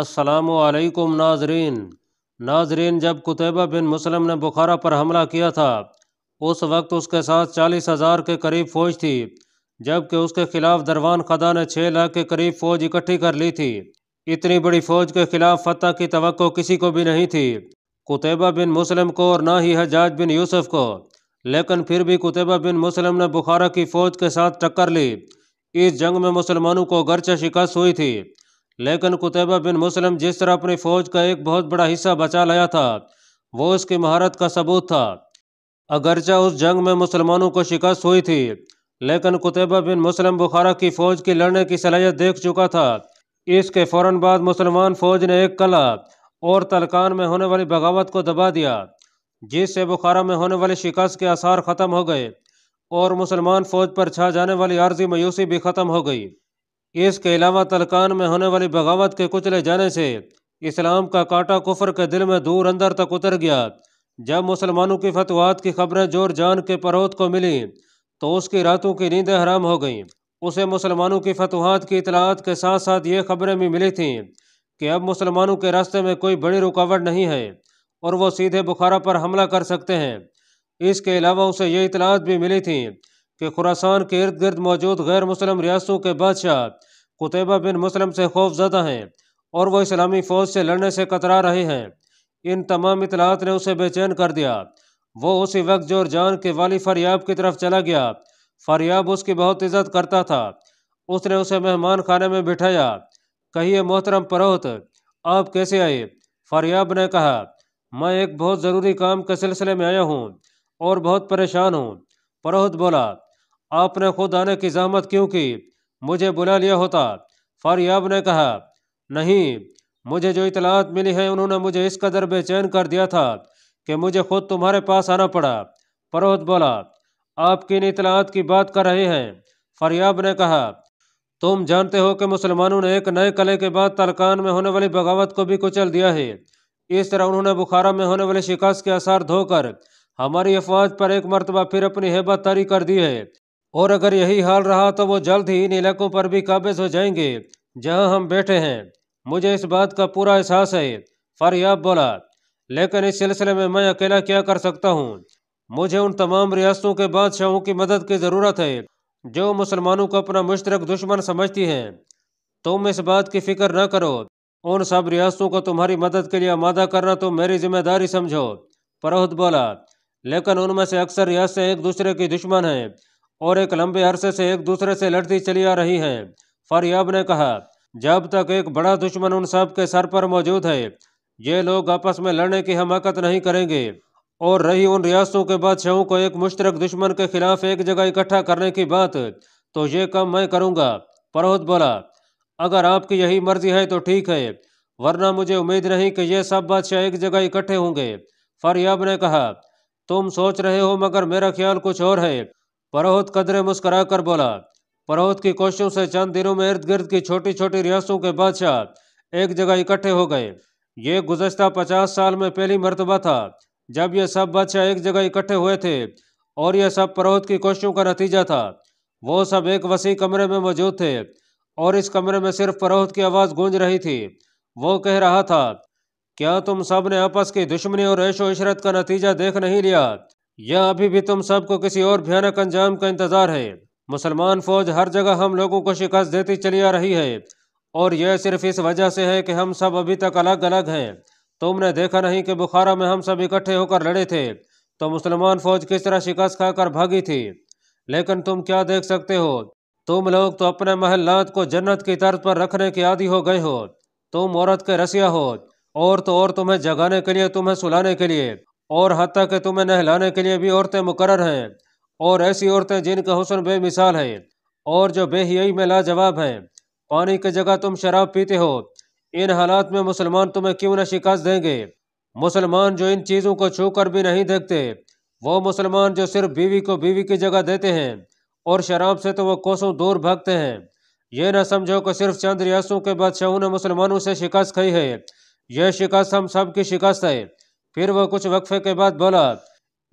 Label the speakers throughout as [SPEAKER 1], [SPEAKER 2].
[SPEAKER 1] असलकुम नाजरीन नाजरीन जब कुतैबा बिन मुसलम ने बुखारा पर हमला किया था उस वक्त उसके साथ चालीस हज़ार के करीब फौज थी जबकि उसके खिलाफ दरवान खदा ने छः लाख के करीब फौज इकट्ठी कर ली थी इतनी बड़ी फौज के खिलाफ फतह की तो किसी को भी नहीं थी कुतैबा बिन मुसलम को और ना ही हजाज बिन यूसुफ को लेकिन फिर भी कुतैबा बिन मुसलम ने बुखारा की फौज के साथ टक्कर ली इस जंग में मुसलमानों को गर्चा शिकस्त हुई थी लेकिन कुतैबा बिन मुस्लिम जिस तरह अपनी फौज का एक बहुत बड़ा हिस्सा बचा लाया था वो उसकी महारत का सबूत था अगरचा उस जंग में मुसलमानों को शिकस्त हुई थी लेकिन कुतैबा बिन मुस्लिम बुखारा की फौज की लड़ने की सलाहियत देख चुका था इसके फ़ौर बाद मुसलमान फौज ने एक कला और तलकान में होने वाली बगावत को दबा दिया जिससे बुखारा में होने वाली शिकस्त के आसार ख़त्म हो गए और मुसलमान फौज पर छा जाने वाली आर्जी मायूसी भी ख़त्म हो गई इसके अलावा तलकान में होने वाली बगावत के कुचले जाने से इस्लाम का कांटा कुफर के दिल में दूर अंदर तक उतर गया जब मुसलमानों की फतवाहत की खबरें जोर जान के परोत को मिली तो उसकी रातों की नींदें हराम हो गईं उसे मुसलमानों की फतवाहत की इतलात के साथ साथ ये खबरें भी मिली थीं कि अब मुसलमानों के रास्ते में कोई बड़ी रुकावट नहीं है और वो सीधे बुखारा पर हमला कर सकते हैं इसके अलावा उसे ये इतलात भी मिली थी कि खुरासान के इर्द गिर्द मौजूद गैर मुसलम रियासतों के बादशाह कुतैबा बिन मुस्लिम से खौफजदा हैं और वह इस्लामी फ़ौज से लड़ने से कतरा रहे हैं इन तमाम इतलात ने उसे बेचैन कर दिया वो उसी वक्त जोर जान के वाली फरियाब की तरफ चला गया फरियाब उसकी बहुत इज्जत करता था उसने उसे मेहमान खाने में बिठाया कहिए मोहतरम परोहत आप कैसे आए फरियाब ने कहा मैं एक बहुत ज़रूरी काम के सिलसिले में आया हूँ और बहुत परेशान हूँ परोहत बोला आपने खुद आने की जहमत क्यों की मुझे बुला लिया होता फारियाब ने कहा नहीं मुझे जो इतलात मिली है उन्होंने मुझे इस कदर बेचैन कर दिया था कि मुझे खुद तुम्हारे पास आना पड़ा परोहत बोला आप किन इतलात की बात कर रहे हैं फरियाब ने कहा तुम जानते हो कि मुसलमानों ने एक नए कले के बाद तलकान में होने वाली बगावत को भी कुचल दिया है इस तरह उन्होंने बुखारा में होने वाले शिकस्त के आसार धोकर हमारी अफवाज पर एक मरतबा फिर अपनी हेबत तारी कर दी है और अगर यही हाल रहा तो वो जल्द ही इन इलाकों पर भी काबिज हो जाएंगे जहां हम बैठे हैं मुझे इस बात का पूरा एहसास है फरियाब बोला लेकिन इस सिलसिले में मैं अकेला क्या कर सकता हूँ मुझे उन तमाम रियासतों के बादशाहों की मदद की ज़रूरत है जो मुसलमानों को अपना मुश्तरक दुश्मन समझती हैं तुम इस बात की फिक्र न करो उन सब रियासतों को तुम्हारी मदद के लिए आमादा करना तो मेरी जिम्मेदारी समझो परोहत बोला लेकिन उनमें से अक्सर रियासतें एक दूसरे की दुश्मन हैं और एक लंबे अरसे से एक दूसरे से लड़ती चली आ रही हैं फरियाब ने कहा जब तक एक बड़ा दुश्मन उन सब के सर पर मौजूद है ये लोग आपस में लड़ने की हमाकत नहीं करेंगे और रही उन रियासतों के बादशाहों को एक मुश्तरक दुश्मन के खिलाफ एक जगह इकट्ठा करने की बात तो ये काम मैं करूँगा परोहत बोला अगर आपकी यही मर्जी है तो ठीक है वरना मुझे उम्मीद नहीं कि ये सब बादशाह एक जगह इकट्ठे होंगे फरियाब ने कहा तुम सोच रहे हो मगर मेरा ख्याल कुछ और है परौत कदरे मुस्करा कर बोला परोहत की कोशिशों से चंद दिनों में इर्द गिर्द की छोटी छोटी रियासतों के बादशाह एक जगह इकट्ठे हो गए ये गुजशत पचास साल में पहली मरतबा था जब ये सब बादशाह एक जगह इकट्ठे हुए थे और यह सब परोहत की कोशिशों का नतीजा था वो सब एक वसी कमरे में मौजूद थे और इस कमरे में सिर्फ परोहत की आवाज़ गूंज रही थी वो कह रहा था क्या तुम सब ने आपस की दुश्मनी और ऐशो इशरत का नतीजा देख नहीं लिया यह अभी भी तुम सबको किसी और भयानक अंजाम का इंतजार है मुसलमान फौज हर जगह हम लोगों को शिकस्त देती चली आ रही है और यह सिर्फ इस वजह से है कि हम सब अभी तक अलग अलग हैं तुमने देखा नहीं कि बुखारा में हम सब इकट्ठे होकर लड़े थे तो मुसलमान फौज किस तरह शिकस्त खाकर भागी थी लेकिन तुम क्या देख सकते हो तुम लोग तो अपने महल्लात को जन्नत की तर्ज पर रखने के आदि हो गए हो तुम औरत के रसिया हो और तो और तुम्हें जगाने के लिए तुम्हें सुलाने के लिए और हती कि तुम्हें नहलाने के लिए भी औरतें मुकर हैं और ऐसी औरतें जिनका हुसन बेमिसाल है और जो बेहियाई में लाजवाब हैं पानी की जगह तुम शराब पीते हो इन हालात में मुसलमान तुम्हें क्यों न शिकस्त देंगे मुसलमान जो इन चीज़ों को छू कर भी नहीं देखते वो मुसलमान जो सिर्फ बीवी को बीवी की जगह देते हैं और शराब से तो वह कोसों दूर भागते हैं ये न समझो कि सिर्फ चंद रियासतों के बादशाहों ने मुसलमानों से शिकस्त खाई है यह शिकस्त हम सब की शिकस्त है फिर वह कुछ वक्फे के बाद बोला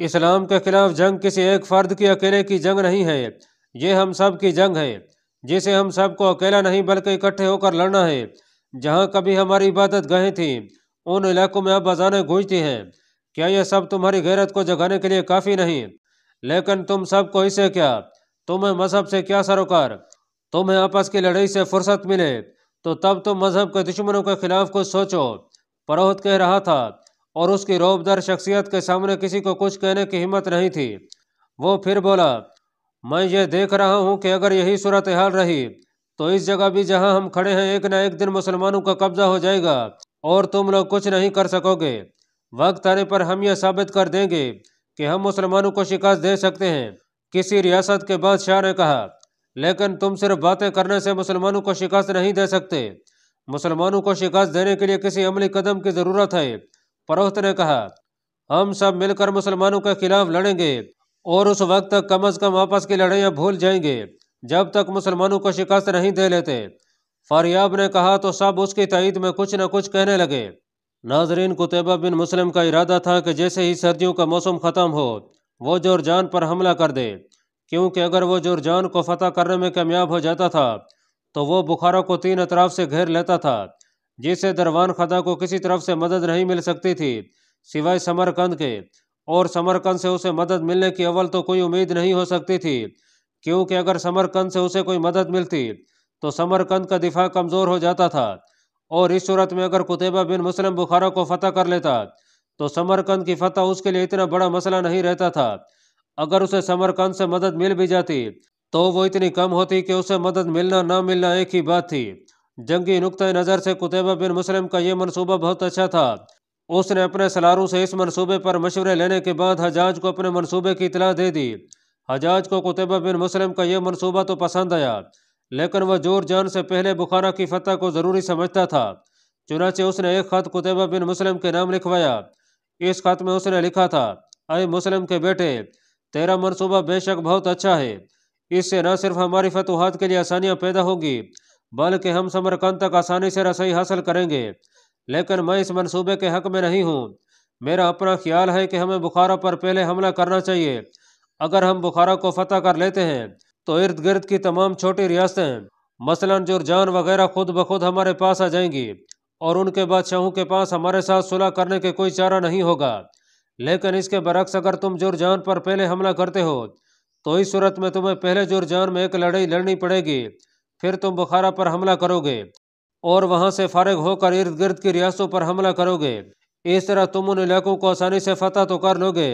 [SPEAKER 1] इस्लाम के खिलाफ जंग किसी एक फर्द की अकेले की जंग नहीं है ये हम सब की जंग है जिसे हम सबको अकेला नहीं बल्कि इकट्ठे होकर लड़ना है जहाँ कभी हमारी इबादत गए थी उन इलाकों में अब अजानें गूंजती हैं क्या यह सब तुम्हारी गैरत को जगाने के लिए काफ़ी नहीं लेकिन तुम सबको इसे क्या तुम्हें मजहब से क्या सरोकार तुम्हें आपस की लड़ाई से फुर्सत मिले तो तब तुम मजहब के दुश्मनों के खिलाफ कुछ सोचो परोहत कह रहा था और उसकी रोबदार शख्सियत के सामने किसी को कुछ कहने की हिम्मत नहीं थी वो फिर बोला मैं ये देख रहा हूँ कि अगर यही सूरत हाल रही तो इस जगह भी जहाँ हम खड़े हैं एक ना एक दिन मुसलमानों का कब्जा हो जाएगा और तुम लोग कुछ नहीं कर सकोगे वक्त आने पर हम यह साबित कर देंगे कि हम मुसलमानों को शिकायत दे सकते हैं किसी रियासत के बादशाह ने कहा लेकिन तुम सिर्फ बातें करने से मुसलमानों को शिकस्त नहीं दे सकते मुसलमानों को शिकस्त देने के लिए किसी अमली कदम की ज़रूरत है परोहत ने कहा हम सब मिलकर मुसलमानों के खिलाफ लड़ेंगे और उस वक्त तक कम अज कम आपस की लड़ाइयाँ भूल जाएंगे जब तक मुसलमानों को शिकस्त नहीं दे लेते फारियाब ने कहा तो सब उसकी तइद में कुछ न कुछ कहने लगे नाजरीन कुतबा बिन मुस्लिम का इरादा था कि जैसे ही सर्दियों का मौसम ख़त्म हो वो जोर जान पर हमला कर दे क्योंकि अगर वो जोर जान को फतह करने में कामयाब हो जाता था तो वो बुखारा को तीन अतराफ से घेर लेता था जिससे दरवान खदा को किसी तरफ से मदद नहीं मिल सकती थी सिवाय समरकंद के और समरकंद से उसे मदद मिलने की अव्वल तो कोई उम्मीद नहीं हो सकती थी क्योंकि अगर समरकंद से उसे कोई मदद मिलती तो समरकंद का दिफा कमज़ोर हो जाता था और इस सूरत में अगर कुतबा बिन मुस्लिम बुखारा को फतह कर लेता तो समरकंद की फतह उसके लिए इतना बड़ा मसला नहीं रहता था अगर उसे समरकंद से मदद मिल भी जाती तो वो इतनी कम होती कि उसे मदद मिलना ना मिलना एक ही बात थी जंगी नुकतः नुक़ नज़र से कुतैबा बिन मुस्लिम का यह मनसूबा बहुत अच्छा था उसने अपने सलारों से इस मनसूबे पर मशवरे लेने के बाद हजाज को अपने मनसूबे की इतला दे दी हजाज को कुतैबा बिन मुस्लिम का यह मनसूबा तो पसंद आया लेकिन वह जोर जान से पहले बुखारा की फतह को ज़रूरी समझता था चुनाचे उसने एक खत कुतैबा बिन मुस्लिम के नाम लिखवाया इस खत में उसने लिखा था अरे मुस्लिम के बेटे तेरा मनसूबा बेशक बहुत अच्छा है इससे न सिर्फ हमारी फतवाहत के लिए आसानियाँ पैदा होंगी बल्कि हम समरकंद तक आसानी से रसोई हासिल करेंगे लेकिन मैं इस मंसूबे के हक में नहीं हूँ मेरा अपना ख्याल है कि हमें बुखारा पर पहले हमला करना चाहिए अगर हम बुखारा को फतह कर लेते हैं तो इर्द गिर्द की तमाम छोटी रियासतें मसलन जुर्जान वगैरह खुद ब खुद हमारे पास आ जाएंगी और उनके बादशाहों के पास हमारे साथ सुलह करने के कोई चारा नहीं होगा लेकिन इसके बरक्स अगर तुम जुर्जान पर पहले हमला करते हो तो इस सूरत में तुम्हें पहले जुर्जान में एक लड़ाई लड़नी पड़ेगी फिर तुम बुखारा पर हमला करोगे और वहाँ से फारग होकर इर्द गिर्द की रियासतों पर हमला करोगे इस तरह तुम उन इलाकों को आसानी से फतह तो कर लोगे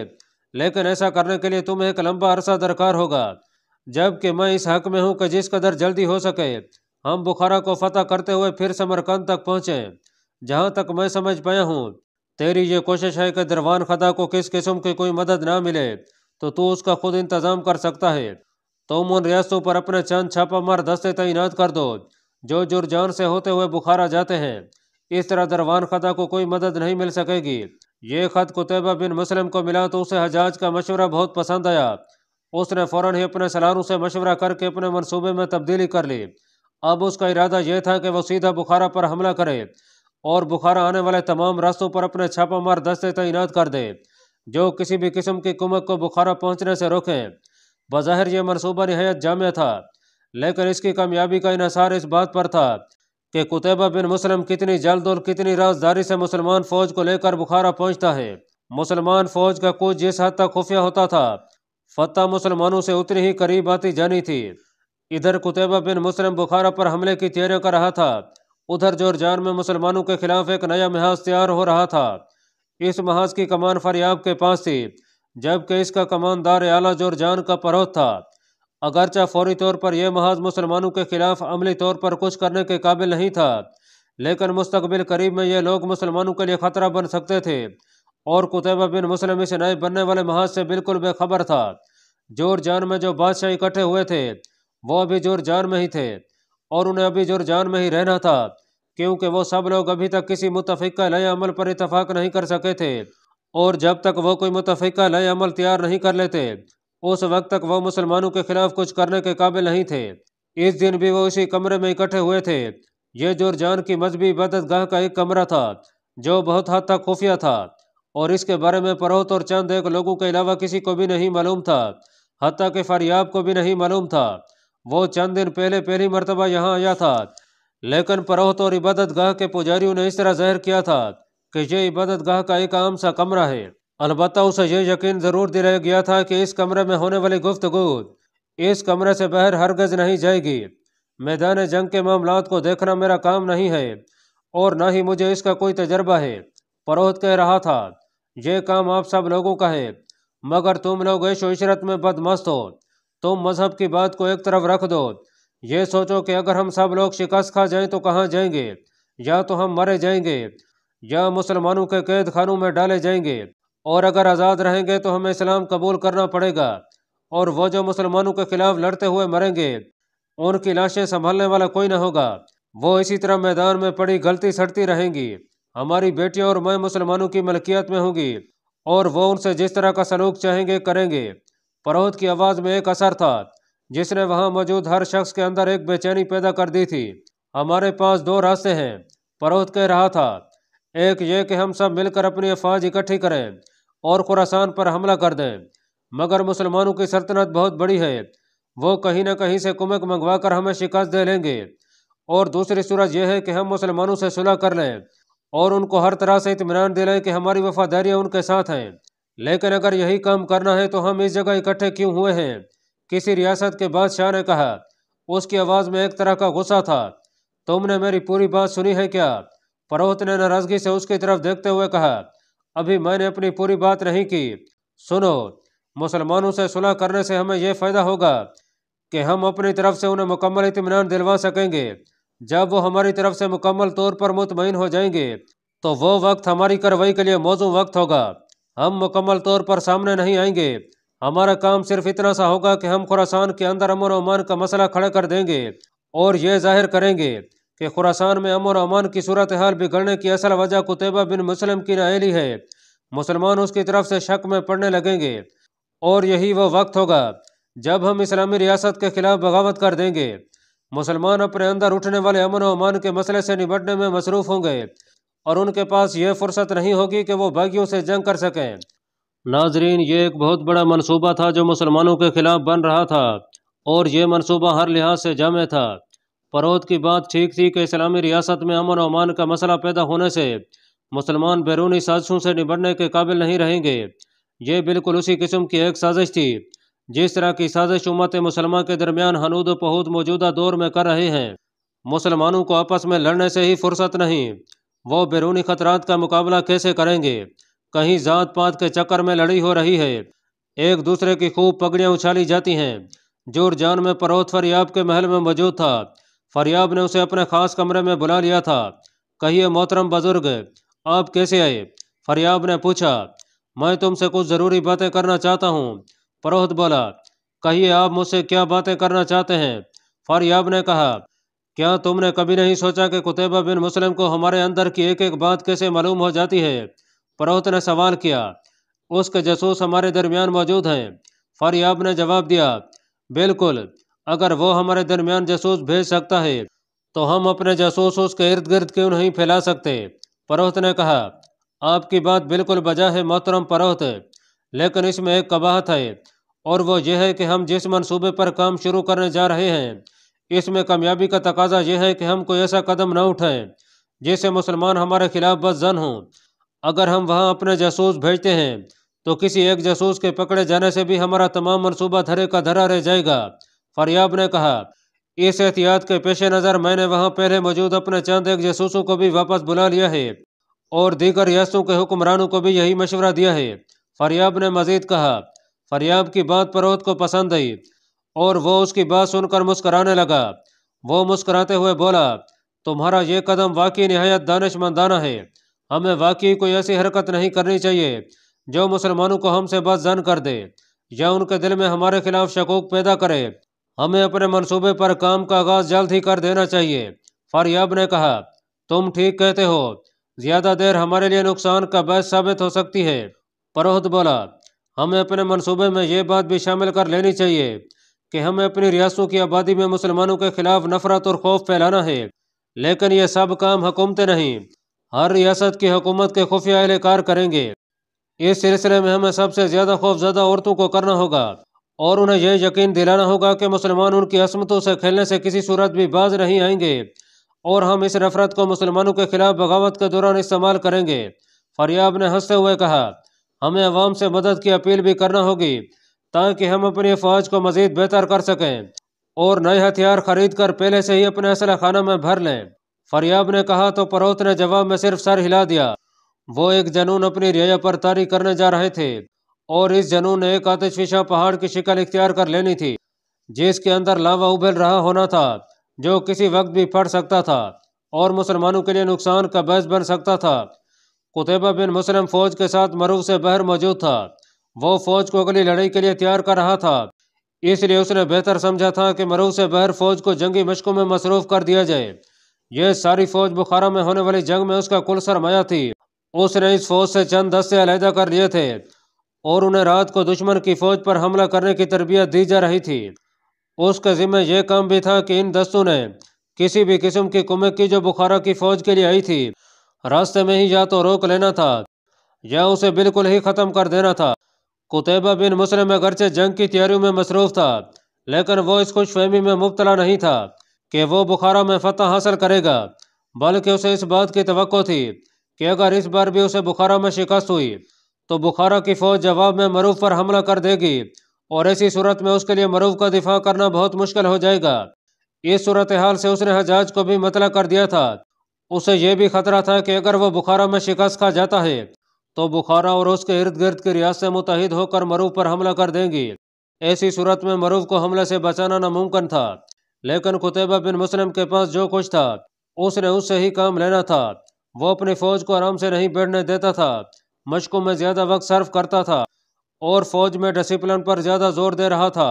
[SPEAKER 1] लेकिन ऐसा करने के लिए तुम्हें एक लंबा अरसा दरकार होगा जबकि मैं इस हक में हूँ कि जिस कदर जल्दी हो सके हम बुखारा को फतह करते हुए फिर समरकंद तक पहुँचें जहाँ तक मैं समझ पाया हूँ तेरी ये कोशिश है कि दरवान खदा को किस किस्म की कोई मदद ना मिले तो तू उसका खुद इंतज़ाम कर सकता है तुम उन रियासतों पर अपने चंद छापा मार दस्ते तैनात कर दो जो जुर्जान से होते हुए बुखारा जाते हैं इस तरह दरवान खदा को कोई मदद नहीं मिल सकेगी ये खत कुतैबा बिन मुस्लिम को मिला तो उसे हजाज का मशवरा बहुत पसंद आया उसने फ़ौरन ही अपने सलारों से मशवरा करके अपने मनसूबे में तब्दीली कर ली अब उसका इरादा यह था कि वह सीधा बुखारा पर हमला करे और बुखारा आने वाले तमाम रास्तों पर अपने छापा मार दस्ते तैनात कर दे जो किसी भी किस्म की कुमक को बुखारा पहुंचने से रोकें बज़ाहिर यह मनसूबा नहायत जाम था लेकिन इसकी कामयाबी का इसार इस बात पर था कि कुतैबा बिन मुस्लिम कितनी जल्द और कितनी राजदारी से मुसलमान फ़ौज को लेकर बुखारा पहुंचता है मुसलमान फ़ौज का कुछ जिस हद तक खुफिया होता था फतह मुसलमानों से उतनी ही करीब आती जानी थी इधर कुतैबा बिन मुस्लिम बुखारा पर हमले की तैयारी कर रहा था उधर जोरजान में मुसलमानों के खिलाफ एक नया महाज तैयार हो रहा था इस महाज की कमान फरियाब के पास थी जबकि इसका कमानदार आला जान का परोह था अगरचा फौरी तौर पर यह महाज मुसलमानों के खिलाफ अमली तौर पर कुछ करने के काबिल नहीं था लेकिन मुस्तबिल करीब में ये लोग मुसलमानों के लिए खतरा बन सकते थे और कुतबा बिन मुसलम इस नए बनने वाले महाज से बिल्कुल बेखबर था जोर जान में जो बादशाह इकट्ठे हुए थे वो अभी जान में ही थे और उन्हें अभी जान में ही रहना था क्योंकि वो सब लोग अभी तक किसी मुतफिक नए अमल पर इतफाक नहीं कर सके थे और जब तक वह कोई मुतफ़ा नए अमल तैयार नहीं कर लेते उस वक्त तक वह मुसलमानों के खिलाफ कुछ करने के काबिल नहीं थे इस दिन भी वह उसी कमरे में इकट्ठे हुए थे ये जोरजान की मजहबी गाह का एक कमरा था जो बहुत हद तक खुफिया था और इसके बारे में परोहत और चंद एक लोगों के अलावा किसी को भी नहीं मालूम था हती के फरियाब को भी नहीं मालूम था वो चंद दिन पहले पहली मरतबा यहाँ आया था लेकिन परोहत और इबादत गाह के पुजारियों ने इस तरह जहर किया था कि यह गाह का एक आम सा कमरा है अलबत् उसे यह यकीन ज़रूर दिलाया गया था कि इस कमरे में होने वाली गुफ्तगु इस कमरे से बाहर हरगज़ नहीं जाएगी मैदान जंग के मामला को देखना मेरा काम नहीं है और ना ही मुझे इसका कोई तजर्बा है परोहित कह रहा था ये काम आप सब लोगों का है मगर तुम लोग ऐश इशरत में बदमस्त हो तुम मजहब की बात को एक तरफ रख दो ये सोचो कि अगर हम सब लोग शिकस्त खा जाएं तो कहाँ जाएंगे या तो हम मरे जाएंगे या मुसलमानों के कैद खानों में डाले जाएंगे और अगर आज़ाद रहेंगे तो हमें इस्लाम कबूल करना पड़ेगा और वह जो मुसलमानों के खिलाफ लड़ते हुए मरेंगे उनकी लाशें संभालने वाला कोई ना होगा वो इसी तरह मैदान में पड़ी गलती सड़ती रहेंगी हमारी बेटियां और मैं मुसलमानों की मलकियत में होंगी और वो उनसे जिस तरह का सलूक चाहेंगे करेंगे परोहत की आवाज़ में एक असर था जिसने वहाँ मौजूद हर शख्स के अंदर एक बेचैनी पैदा कर दी थी हमारे पास दो रास्ते हैं परोहत कह रहा था एक ये कि हम सब मिलकर अपनी अफवाज इकट्ठी करें और खुरासान पर हमला कर दें मगर मुसलमानों की सल्तनत बहुत बड़ी है वो कहीं ना कहीं से कुमक मंगवा कर हमें शिकस्त दे लेंगे और दूसरी सूरज यह है कि हम मुसलमानों से सुलह कर लें और उनको हर तरह से इतमान दिलाएं कि हमारी वफादारियाँ उनके साथ हैं लेकिन अगर यही काम करना है तो हम इस जगह इकट्ठे क्यों हुए हैं किसी रियासत के बादशाह ने कहा उसकी आवाज़ में एक तरह का गुस्सा था तुमने मेरी पूरी बात सुनी है क्या पर्वत ने नाराजगी से उसकी तरफ देखते हुए कहा अभी मैंने अपनी पूरी बात नहीं की सुनो मुसलमानों से सुलह करने से हमें यह फ़ायदा होगा कि हम अपनी तरफ से उन्हें मुकम्मल इतमान दिलवा सकेंगे जब वो हमारी तरफ से मुकम्मल तौर पर मुतमिन हो जाएंगे तो वो वक्त हमारी कार्रवाई के लिए मौजू वक्त होगा हम मुकम्मल तौर पर सामने नहीं आएंगे हमारा काम सिर्फ इतना सा होगा कि हम खुरासान के अंदर अमन अमान का मसला खड़ा कर देंगे और ये जाहिर करेंगे कि खुरासान में अमन अमान की सूरत हाल बिगड़ने की असल वजह कुतबा बिन मुसलम की नाहली है मुसलमान उसकी तरफ से शक में पड़ने लगेंगे और यही वह वक्त होगा जब हम इस्लामी रियासत के खिलाफ बगावत कर देंगे मुसलमान अपने अंदर उठने वाले अमन अमान के मसले से निपटने में मसरूफ़ होंगे और उनके पास यह फुर्सत नहीं होगी कि वो बागियों से जंग कर सकें नाजरीन ये एक बहुत बड़ा मनसूबा था जो मुसलमानों के खिलाफ बन रहा था और ये मनसूबा हर लिहाज से जामे था परोद की बात ठीक थी कि इस्लामी रियासत में अमन अमान का मसला पैदा होने से मुसलमान बैरूनी साजिशों से निबटने के काबिल नहीं रहेंगे ये बिल्कुल उसी किस्म की एक साजिश थी जिस तरह की साजिश उमत मुसलमान के दरमियान हनूद पहुद मौजूदा दौर में कर रहे हैं मुसलमानों को आपस में लड़ने से ही फुर्सत नहीं वो बैरूनी खतरात का मुकाबला कैसे करेंगे कहीं ज़ात पात के चक्कर में लड़ी हो रही है एक दूसरे की खूब पगड़ियाँ उछाली जाती हैं जोर जान में परोथ फरियाब के महल में मौजूद था फरियाब ने उसे अपने खास कमरे में बुला लिया था कहिए मोहतरम बुजुर्ग आप कैसे आए फरियाब ने पूछा मैं तुमसे कुछ ज़रूरी बातें करना चाहता हूँ परोहत बोला कहिए आप मुझसे क्या बातें करना चाहते हैं फरियाब ने कहा क्या तुमने कभी नहीं सोचा कि कुतैबा बिन मुस्लिम को हमारे अंदर की एक एक बात कैसे मालूम हो जाती है परोहत ने सवाल किया उसके जसूस हमारे दरमियान मौजूद हैं फरियाब ने जवाब दिया बिल्कुल अगर वो हमारे दरमियान जासूस भेज सकता है तो हम अपने जासूस उसके इर्द गिर्द क्यों नहीं फैला सकते परोहत ने कहा आपकी बात बिल्कुल बजा है मोहतरम परोहत लेकिन इसमें एक कबाहत है और वो यह है कि हम जिस मनसूबे पर काम शुरू करने जा रहे हैं इसमें कामयाबी का तकाजा यह है कि हम कोई ऐसा कदम न उठाएं जिससे मुसलमान हमारे खिलाफ बस जन हों अगर हम वहाँ अपने जासूस भेजते हैं तो किसी एक जासूस के पकड़े जाने से भी हमारा तमाम मनसूबा धरे का धरा रह जाएगा फरियाब ने कहा इस एहतियात के पेश नज़र मैंने वहाँ पहले मौजूद अपने चंद एक जसूसों को भी वापस बुला लिया है और दीगर रियासतों के हुक्मरानों को भी यही मशवरा दिया है फरियाब ने मजीद कहा फरियाब की बात परोत को पसंद आई और वो उसकी बात सुनकर मुस्कराने लगा वो मुस्कराते हुए बोला तुम्हारा ये कदम वाकई नहायत दानशमंदाना है हमें वाकई कोई ऐसी हरकत नहीं करनी चाहिए जो मुसलमानों को हमसे बस जान कर दे या उनके दिल में हमारे खिलाफ शकूक पैदा करे हमें अपने मंसूबे पर काम का आगाज जल्द ही कर देना चाहिए फरियाब ने कहा तुम ठीक कहते हो ज़्यादा देर हमारे लिए नुकसान का बहस साबित हो सकती है परोहत बोला हमें अपने मंसूबे में ये बात भी शामिल कर लेनी चाहिए कि हमें अपनी रियासतों की आबादी में मुसलमानों के खिलाफ नफरत और खौफ फैलाना है लेकिन यह सब काम हुकूमतें नहीं हर रियासत की हुकूमत के खुफिया एहलकार करेंगे इस सिलसिले में हमें सबसे ज़्यादा खौफजदा औरतों को करना होगा और उन्हें यह यकीन दिलाना होगा कि मुसलमान उनकी असमतों से खेलने से किसी सूरत भी बाज नहीं आएंगे और हम इस नफरत को मुसलमानों के खिलाफ बगावत के दौरान इस्तेमाल करेंगे फरियाब ने हंसते हुए कहा हमें अवाम से मदद की अपील भी करना होगी ताकि हम अपनी फौज को मजीद बेहतर कर सकें और नए हथियार खरीद कर पहले से ही अपने असला खाना में भर लें फरियाब ने कहा तो परोत ने जवाब में सिर्फ सर हिला दिया वो एक जनून अपनी रिया पर तारी करने जा रहे थे और इस जनू ने एक कातजफिशा पहाड़ की शिकल इख्तियार कर लेनी थी जिसके अंदर लावा उबल रहा होना था जो किसी वक्त भी फट सकता था और मुसलमानों के लिए नुकसान का बहस बन सकता था कुतबा बिन मुस्लिम फौज के साथ मरूफ से बहर मौजूद था वो फौज को अगली लड़ाई के लिए तैयार कर रहा था इसलिए उसने बेहतर समझा था कि मरूफ से बहर फौज को जंगी मशकों में मसरूफ कर दिया जाए यह सारी फौज बुखारा में होने वाली जंग में उसका कुल सरमाया थी उसने इस फौज से चंद दस्ते अलहदा कर लिए थे और उन्हें रात को दुश्मन की फौज पर हमला करने की तरबियत दी जा रही थी उसके जिम्मे यह काम भी था कि इन दस्तों ने किसी भी किस्म की कुमक की जो बुखारा की फौज के लिए आई थी रास्ते में ही या तो रोक लेना था या उसे बिल्कुल ही ख़त्म कर देना था कुतैबा बिन मुस्लिम अगरचे जंग की तैयारियों में मसरूफ़ था लेकिन वो इस खुशफहमी में मुबतला नहीं था कि वो बुखारा में फतह हासिल करेगा बल्कि उसे इस बात की तो थी कि अगर इस बार भी उसे बुखारा में शिकस्त हुई तो बुखारा की फौज जवाब में मरूफ पर हमला कर देगी और ऐसी सूरत में उसके लिए मरूफ का दिफा करना बहुत मुश्किल हो जाएगा इस सूरत हाल से उसने हजाज को भी मतला कर दिया था उसे यह भी खतरा था कि अगर वह बुखारा में शिकस्त खा जाता है तो बुखारा और उसके इर्द गिर्द की रियासतें मुतहद होकर मरूफ पर हमला कर देंगी ऐसी सूरत में मरूफ को हमले से बचाना नामुमकिन था लेकिन कुतैबा बिन मुस्लिम के पास जो कुछ था उसने उससे ही काम लेना था वो अपनी फौज को आराम से नहीं बैठने देता था मशकों में ज़्यादा वक्त सर्व करता था और फ़ौज में डिसिप्लिन पर ज़्यादा जोर दे रहा था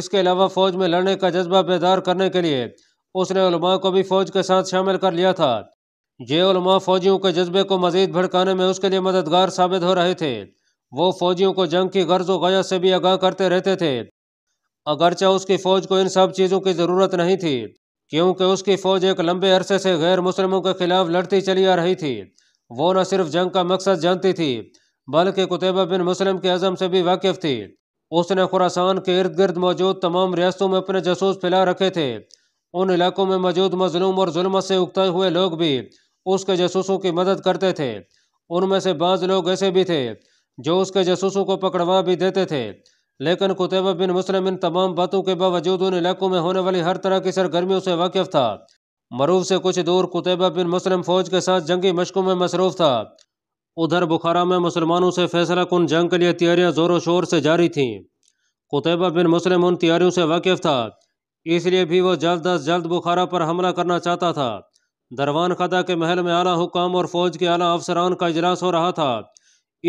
[SPEAKER 1] इसके अलावा फ़ौज में लड़ने का जज्बा बेदार करने के लिए उसने उलमा को भी फ़ौज के साथ शामिल कर लिया था ये उलमा फ़ौजियों के जज्बे को मज़ीद भड़काने में उसके लिए मददगार साबित हो रहे थे वो फ़ौजियों को जंग की गर्ज गया से भी आगाह करते रहते थे अगरचा उसकी फ़ौज को इन सब चीज़ों की ज़रूरत नहीं थी क्योंकि उसकी फ़ौज एक लंबे अरसे से गैर मुसलमों के खिलाफ लड़ती चली आ रही थी वो न सिर्फ जंग का मकसद जानती थी बल्कि कुतैबा बिन मुस्लिम के अज़म से भी वाकिफ थी उसने खुरासान के इर्द गिर्द मौजूद तमाम रियासतों में अपने जसूस फैला रखे थे उन इलाकों में मौजूद मजलूम और जुल्मत से उगते हुए लोग भी उसके जसूसों की मदद करते थे उनमें से बाज़ लोग ऐसे भी थे जो उसके जसूसों को पकड़वा भी देते थे लेकिन कुतैबा बिन मुस्लिम इन तमाम बातों के बावजूद उन इलाकों में होने वाली हर तरह की सरगर्मियों से वाकिफ था मरूफ से कुछ दूर कुतैबा बिन मुस्लिम फौज के साथ जंगी मशकों में मसरूफ था उधर बुखारा में मुसलमानों से फैसला कन जंग के लिए तैयारियां ज़ोरों शोर से जारी थीं कुतैबा बिन मुस्लिम उन तैयारियों से वाकिफ था इसलिए भी वो जल्द अज जल्द बुखारा पर हमला करना चाहता था दरवान खदा के महल में आला हुकाम और फौज के आला अफसरान का इजलास हो रहा था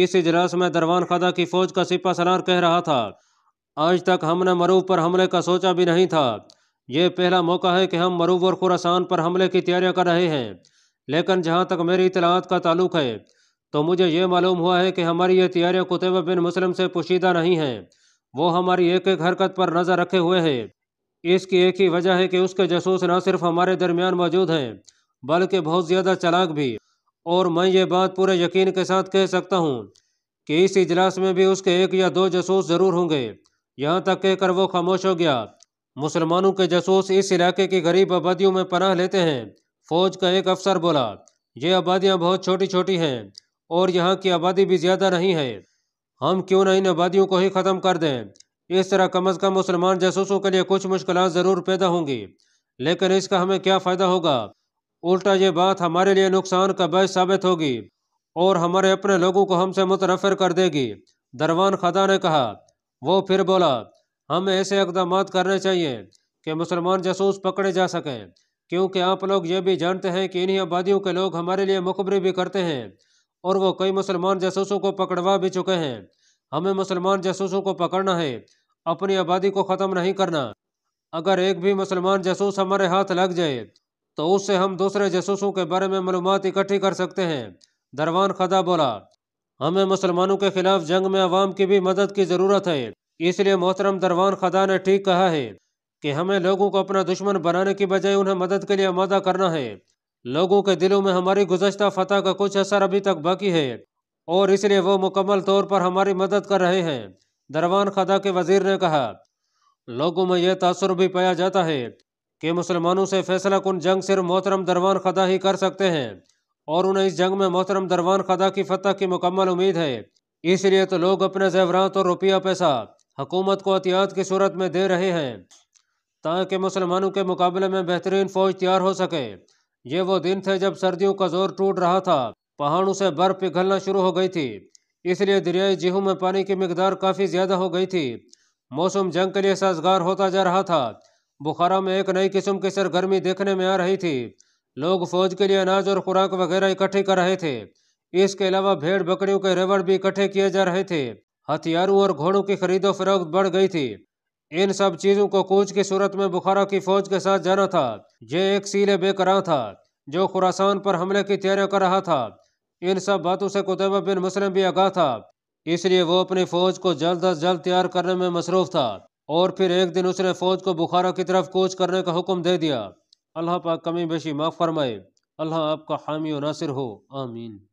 [SPEAKER 1] इस इजलास में दरवान खदा की फौज का सिपा सलार कह रहा था आज तक हमने मरूफ पर हमले का सोचा भी नहीं था ये पहला मौका है कि हम मरूब और खुरासान पर हमले की तैयारियां कर रहे हैं लेकिन जहां तक मेरी इतलात का ताल्लुक है तो मुझे ये मालूम हुआ है कि हमारी ये तैयारियां कुतब बिन मुस्लिम से पोशीदा नहीं हैं वो हमारी एक एक हरकत पर नज़र रखे हुए है इसकी एक ही वजह है कि उसके जसूस न सिर्फ हमारे दरमियान मौजूद हैं बल्कि बहुत ज़्यादा चलाक भी और मैं ये बात पूरे यकीन के साथ कह सकता हूँ कि इस इजलास में भी उसके एक या दो जसूस ज़रूर होंगे यहाँ तक कहकर वो खामोश हो गया मुसलमानों के जसूस इस इलाके की गरीब आबादियों में पनाह लेते हैं फौज का एक अफसर बोला ये आबादियाँ बहुत छोटी छोटी हैं और यहाँ की आबादी भी ज़्यादा नहीं है हम क्यों ना इन आबादियों को ही ख़त्म कर दें इस तरह कम अज़ कम मुसलमान जासूसों के लिए कुछ मुश्किल ज़रूर पैदा होंगी लेकिन इसका हमें क्या फ़ायदा होगा उल्टा ये बात हमारे लिए नुकसान का बैस साबित होगी और हमारे अपने लोगों को हमसे मुतनफर कर देगी दरवान खदा ने कहा वो फिर बोला हमें ऐसे इकदाम करने चाहिए कि मुसलमान जासूस पकड़े जा सकें क्योंकि आप लोग ये भी जानते हैं कि इन्हीं आबादियों के लोग हमारे लिए मुखबरी भी करते हैं और वो कई मुसलमान जासूसों को पकड़वा भी चुके हैं हमें मुसलमान जासूसों को पकड़ना है अपनी आबादी को ख़त्म नहीं करना अगर एक भी मुसलमान जासूस हमारे हाथ लग जाए तो उससे हम दूसरे जासूसों के बारे में मालूम इकट्ठी कर सकते हैं दरवान खदा बोला हमें मुसलमानों के खिलाफ जंग में आवाम की भी मदद की ज़रूरत है इसलिए मोहतरम दरवान खदा ने ठीक कहा है कि हमें लोगों को अपना दुश्मन बनाने की बजाय उन्हें मदद के लिए आमादा करना है लोगों के दिलों में हमारी गुजशत फतह का कुछ असर अभी तक बाकी है और इसलिए वो मुकम्मल तौर पर हमारी मदद कर रहे हैं दरवान खदा के वजीर ने कहा लोगों में यह तासर भी पाया जाता है कि मुसलमानों से फैसला कन जंग सिर्फ मोहतरम दरवान खदा ही कर सकते हैं और उन्हें इस जंग में मोहतरम दरवान खदा की फतह की मुकम्मल उम्मीद है इसलिए तो लोग अपने जेवरात और रुपया पैसा हुकूमत को एहतियात की सूरत में दे रहे हैं ताकि मुसलमानों के मुकाबले में बेहतरीन फौज तैयार हो सके ये वो दिन थे जब सर्दियों का जोर टूट रहा था पहाड़ों से बर्फ पिघलना शुरू हो गई थी इसलिए दरियाई जीहों में पानी की मकदार काफ़ी ज़्यादा हो गई थी मौसम जंग के लिए साजगार होता जा रहा था बुखारा में एक नई किस्म की सरगर्मी देखने में आ रही थी लोग फौज के लिए अनाज और खुराक वगैरह इकट्ठे कर रहे थे इसके अलावा भेड़ बकरियों के रेवड़ भी इकट्ठे किए जा रहे थे हथियारों और घोड़ों की खरीदो फरोख्त बढ़ गई थी इन सब चीज़ों को कूच की सूरत में बुखारा की फौज के साथ जाना था यह एक सीले बेकरार था जो खुरासान पर हमले की तैयारी कर रहा था इन सब बातों से कुतैबा बिन मुस्लिम भी आगाह था इसलिए वो अपनी फौज को जल्द अज जल्द तैयार करने में मसरूफ था और फिर एक दिन उसने फौज को बुखारा की तरफ कूच करने का हुक्म दे दिया अल्लाह पाक कमी बेशी माफ़ फरमाए अल्लाह आपका हामी नासिर हो आमीन